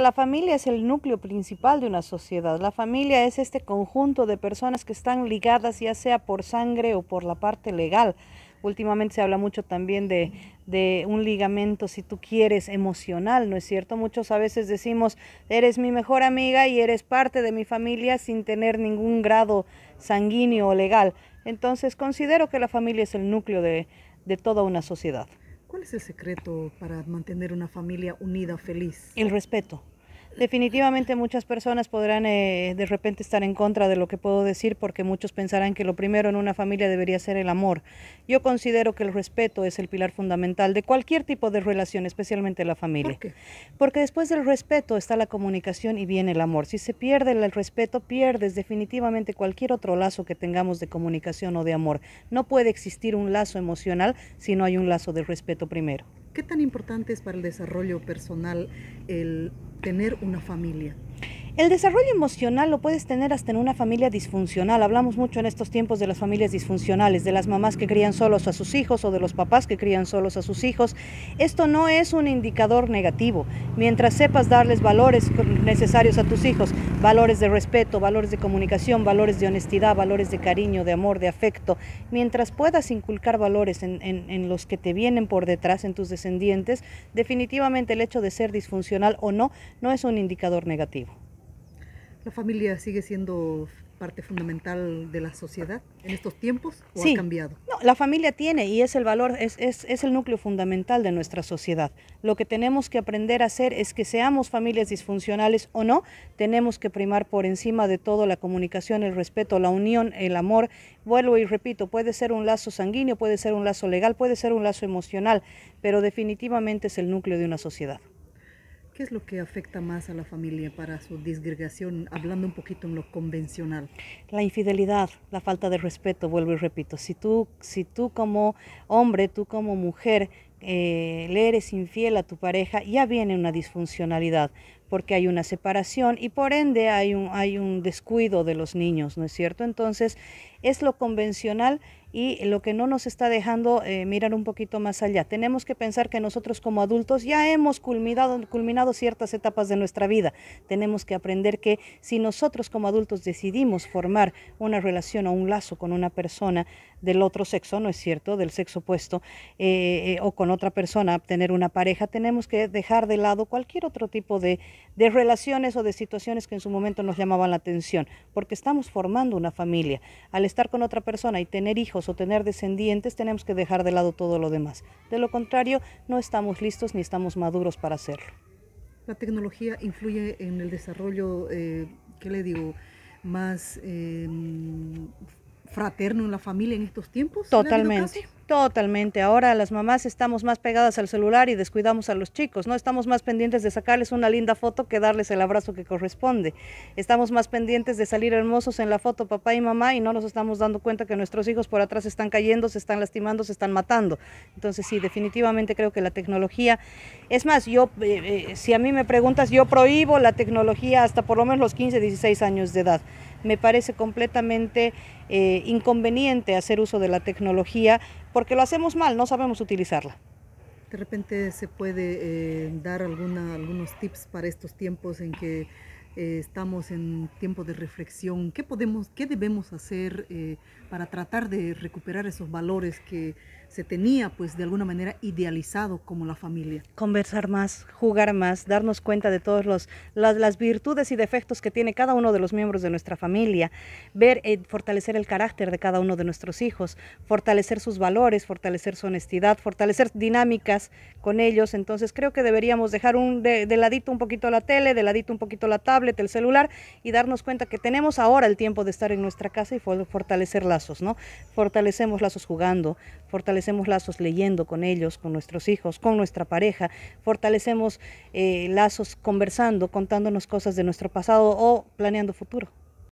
la familia es el núcleo principal de una sociedad. La familia es este conjunto de personas que están ligadas ya sea por sangre o por la parte legal. Últimamente se habla mucho también de, un ligamento, si tú quieres, emocional, ¿no es cierto? Muchos a veces decimos, eres mi mejor amiga y eres parte de mi familia sin tener ningún grado sanguíneo o legal. Entonces considero que la familia es el núcleo de toda una sociedad. ¿Cuál es el secreto para mantener una familia unida, feliz? El respeto. Definitivamente muchas personas podrán eh, de repente estar en contra de lo que puedo decir porque muchos pensarán que lo primero en una familia debería ser el amor. Yo considero que el respeto es el pilar fundamental de cualquier tipo de relación, especialmente la familia. Porque después del respeto está la comunicación y viene el amor. Si se pierde el respeto, pierdes definitivamente cualquier otro lazo que tengamos de comunicación o de amor. No puede existir un lazo emocional si no hay un lazo de respeto primero. ¿Qué tan importante es para el desarrollo personal el tener una familia? El desarrollo emocional lo puedes tener hasta en una familia disfuncional. Hablamos mucho en estos tiempos de las familias disfuncionales, de las mamás que crían solos a sus hijos o de los papás que crían solos a sus hijos. Esto no es un indicador negativo. Mientras sepas darles valores necesarios a tus hijos, valores de respeto, valores de comunicación, valores de honestidad, valores de cariño, de amor, de afecto, mientras puedas inculcar valores en, los que te vienen por detrás, en tus descendientes, definitivamente el hecho de ser disfuncional o no no es un indicador negativo. ¿La familia sigue siendo parte fundamental de la sociedad en estos tiempos o ha cambiado? No, la familia tiene y es el valor, es, el núcleo fundamental de nuestra sociedad. Lo que tenemos que aprender a hacer es que seamos familias disfuncionales o no, tenemos que primar por encima de todo la comunicación, el respeto, la unión, el amor. Vuelvo y repito, puede ser un lazo sanguíneo, puede ser un lazo legal, puede ser un lazo emocional, pero definitivamente es el núcleo de una sociedad. ¿Qué es lo que afecta más a la familia para su disgregación, hablando un poquito en lo convencional? La infidelidad, la falta de respeto, vuelvo y repito. Si tú, si tú como hombre, tú como mujer, eh, le eres infiel a tu pareja, ya viene una disfuncionalidad, porque hay una separación y por ende hay un, hay un descuido de los niños, ¿no es cierto? Entonces, es lo convencional y lo que no nos está dejando eh, mirar un poquito más allá. Tenemos que pensar que nosotros como adultos ya hemos culminado, culminado ciertas etapas de nuestra vida. Tenemos que aprender que si nosotros como adultos decidimos formar una relación o un lazo con una persona del otro sexo, ¿no es cierto?, del sexo opuesto, eh, eh, o con otra persona, tener una pareja, tenemos que dejar de lado cualquier otro tipo de relaciones o de situaciones que en su momento nos llamaban la atención, porque estamos formando una familia. Al estar con otra persona y tener hijos, o tener descendientes, tenemos que dejar de lado todo lo demás. De lo contrario, no estamos listos ni estamos maduros para hacerlo. ¿La tecnología influye en el desarrollo, eh, qué le digo, más em, fraterno en la familia en estos tiempos? Totalmente, Totalmente. Ahora las mamás estamos más pegadas al celular y descuidamos a los chicos, ¿no? Estamos más pendientes de sacarles una linda foto que darles el abrazo que corresponde. Estamos más pendientes de salir hermosos en la foto papá y mamá y no nos estamos dando cuenta que nuestros hijos por atrás están cayendo, se están lastimando, se están matando. Entonces sí, definitivamente creo que la tecnología... Es más, yo, eh, eh, si a mí me preguntas, yo prohíbo la tecnología hasta por lo menos los 15, 16 años de edad me parece completamente eh, inconveniente hacer uso de la tecnología porque lo hacemos mal, no sabemos utilizarla. De repente se puede eh, dar alguna, algunos tips para estos tiempos en que eh, estamos en tiempo de reflexión, qué podemos, qué debemos hacer eh, para tratar de recuperar esos valores que se tenía pues de alguna manera idealizado como la familia. Conversar más, jugar más, darnos cuenta de todos los, las, virtudes y defectos que tiene cada uno de los miembros de nuestra familia, ver, eh, fortalecer el carácter de cada uno de nuestros hijos, fortalecer sus valores, fortalecer su honestidad, fortalecer dinámicas con ellos. Entonces creo que deberíamos dejar un, de, de ladito un poquito la tele, de ladito un poquito la tabla, el celular y darnos cuenta que tenemos ahora el tiempo de estar en nuestra casa y fortalecer lazos, ¿no? Fortalecemos lazos jugando, fortalecemos lazos leyendo con ellos, con nuestros hijos, con nuestra pareja, fortalecemos eh, lazos conversando, contándonos cosas de nuestro pasado o planeando futuro.